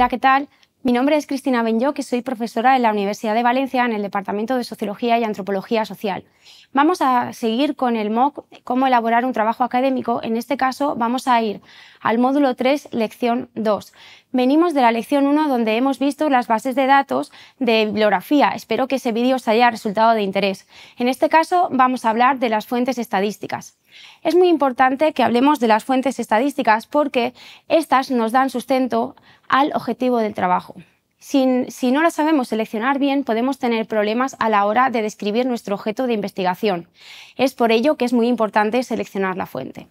Hola, ¿qué tal? Mi nombre es Cristina Benyó, que soy profesora en la Universidad de Valencia en el Departamento de Sociología y Antropología Social. Vamos a seguir con el MOOC, cómo elaborar un trabajo académico. En este caso, vamos a ir al módulo 3, lección 2, venimos de la lección 1 donde hemos visto las bases de datos de bibliografía. Espero que ese vídeo os haya resultado de interés. En este caso vamos a hablar de las fuentes estadísticas. Es muy importante que hablemos de las fuentes estadísticas porque estas nos dan sustento al objetivo del trabajo. Si, no las sabemos seleccionar bien, podemos tener problemas a la hora de describir nuestro objeto de investigación. Es por ello que es muy importante seleccionar la fuente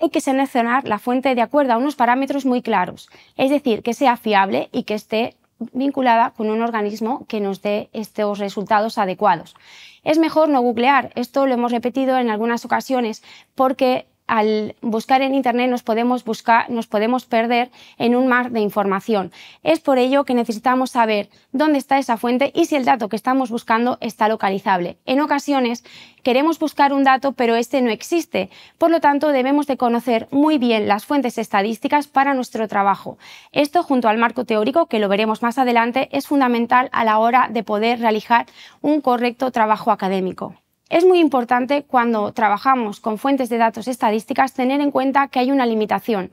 hay que seleccionar la fuente de acuerdo a unos parámetros muy claros, es decir, que sea fiable y que esté vinculada con un organismo que nos dé estos resultados adecuados. Es mejor no googlear, esto lo hemos repetido en algunas ocasiones, porque al buscar en Internet nos podemos, buscar, nos podemos perder en un mar de información. Es por ello que necesitamos saber dónde está esa fuente y si el dato que estamos buscando está localizable. En ocasiones queremos buscar un dato pero este no existe. Por lo tanto, debemos de conocer muy bien las fuentes estadísticas para nuestro trabajo. Esto junto al marco teórico, que lo veremos más adelante, es fundamental a la hora de poder realizar un correcto trabajo académico. Es muy importante cuando trabajamos con fuentes de datos estadísticas tener en cuenta que hay una limitación.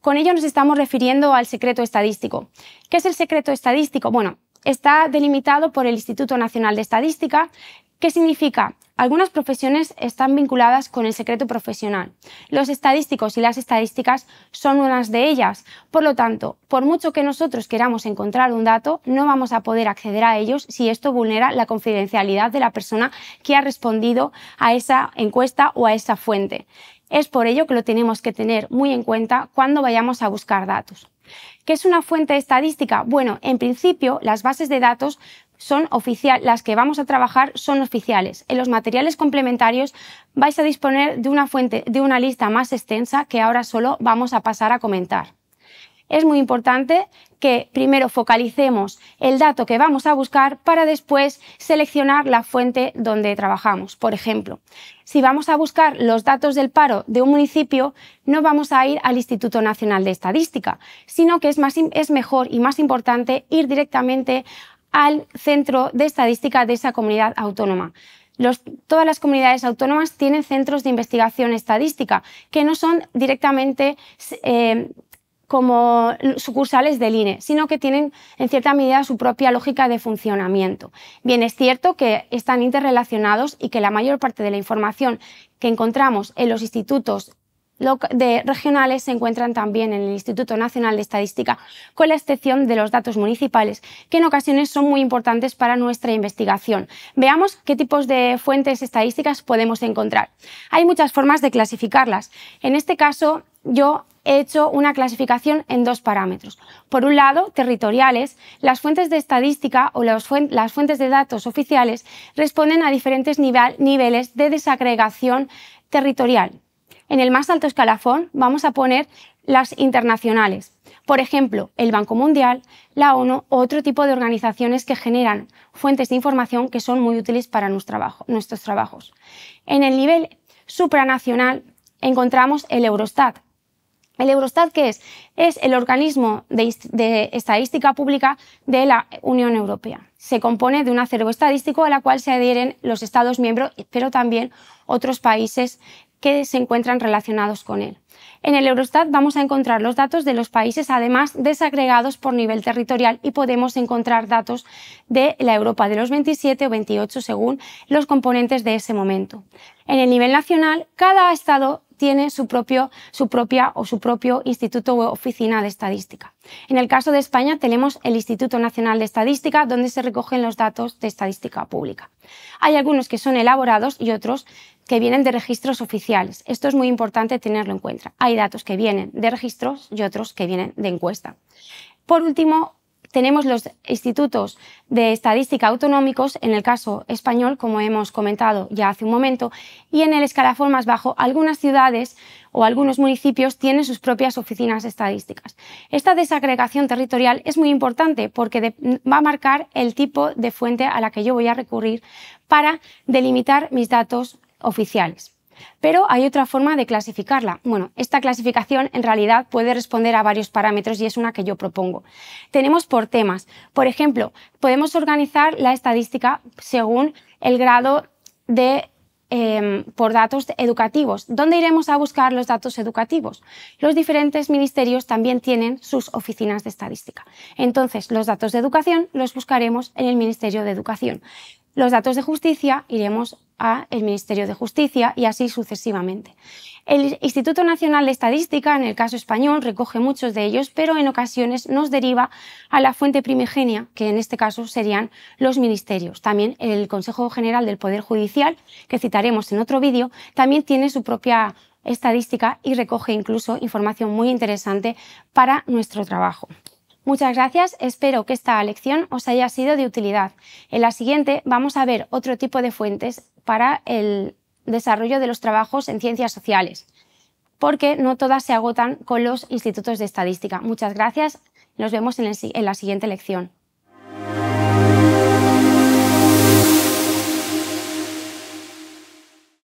Con ello nos estamos refiriendo al secreto estadístico. ¿Qué es el secreto estadístico? Bueno, está delimitado por el Instituto Nacional de Estadística ¿Qué significa? Algunas profesiones están vinculadas con el secreto profesional. Los estadísticos y las estadísticas son unas de ellas. Por lo tanto, por mucho que nosotros queramos encontrar un dato, no vamos a poder acceder a ellos si esto vulnera la confidencialidad de la persona que ha respondido a esa encuesta o a esa fuente. Es por ello que lo tenemos que tener muy en cuenta cuando vayamos a buscar datos. ¿Qué es una fuente estadística? Bueno, en principio las bases de datos son oficiales, las que vamos a trabajar son oficiales. En los materiales complementarios vais a disponer de una fuente, de una lista más extensa que ahora solo vamos a pasar a comentar es muy importante que primero focalicemos el dato que vamos a buscar para después seleccionar la fuente donde trabajamos. Por ejemplo, si vamos a buscar los datos del paro de un municipio, no vamos a ir al Instituto Nacional de Estadística, sino que es, más, es mejor y más importante ir directamente al Centro de Estadística de esa comunidad autónoma. todas las comunidades autónomas tienen centros de investigación estadística que no son directamente eh, como sucursales del INE, sino que tienen en cierta medida su propia lógica de funcionamiento. Bien, es cierto que están interrelacionados y que la mayor parte de la información que encontramos en los institutos de regionales se encuentran también en el Instituto Nacional de Estadística, con la excepción de los datos municipales, que en ocasiones son muy importantes para nuestra investigación. Veamos qué tipos de fuentes estadísticas podemos encontrar. Hay muchas formas de clasificarlas. En este caso, yo he hecho una clasificación en dos parámetros. Por un lado, territoriales, las fuentes de estadística o las fuentes de datos oficiales responden a diferentes niveles de desagregación territorial. En el más alto escalafón vamos a poner las internacionales, por ejemplo, el Banco Mundial, la ONU o otro tipo de organizaciones que generan fuentes de información que son muy útiles para nuestros trabajos. En el nivel supranacional encontramos el Eurostat, el Eurostat, ¿qué es? Es el organismo de, estadística pública de la Unión Europea. Se compone de un acervo estadístico a la cual se adhieren los Estados miembros, pero también otros países que se encuentran relacionados con él. En el Eurostat vamos a encontrar los datos de los países, además desagregados por nivel territorial, y podemos encontrar datos de la Europa de los 27 o 28 según los componentes de ese momento. En el nivel nacional, cada estado tiene su, propio, su propia o su propio instituto o oficina de estadística. En el caso de España tenemos el Instituto Nacional de Estadística, donde se recogen los datos de estadística pública. Hay algunos que son elaborados y otros que vienen de registros oficiales. Esto es muy importante tenerlo en cuenta. Hay datos que vienen de registros y otros que vienen de encuesta. Por último, tenemos los institutos de estadística autonómicos, en el caso español, como hemos comentado ya hace un momento, y en el escalafón más bajo, algunas ciudades o algunos municipios tienen sus propias oficinas estadísticas. Esta desagregación territorial es muy importante porque va a marcar el tipo de fuente a la que yo voy a recurrir para delimitar mis datos oficiales. Pero hay otra forma de clasificarla. Bueno, esta clasificación en realidad puede responder a varios parámetros y es una que yo propongo. Tenemos por temas. Por ejemplo, podemos organizar la estadística según el grado de em, por datos educativos. ¿Dónde iremos a buscar los datos educativos? Los diferentes ministerios también tienen sus oficinas de estadística. Entonces, los datos de educación los buscaremos en el Ministerio de Educación. Los datos de justicia iremos a el Ministerio de Justicia y así sucesivamente. El Instituto Nacional de Estadística, en el caso español, recoge muchos de ellos, pero en ocasiones nos deriva a la fuente primigenia, que en este caso serían los ministerios. También el Consejo General del Poder Judicial, que citaremos en otro vídeo, también tiene su propia estadística y recoge incluso información muy interesante para nuestro trabajo. Muchas gracias, espero que esta lección os haya sido de utilidad. En la siguiente vamos a ver otro tipo de fuentes para el desarrollo de los trabajos en ciencias sociales, porque no todas se agotan con los institutos de estadística. Muchas gracias, nos vemos en, la siguiente lección.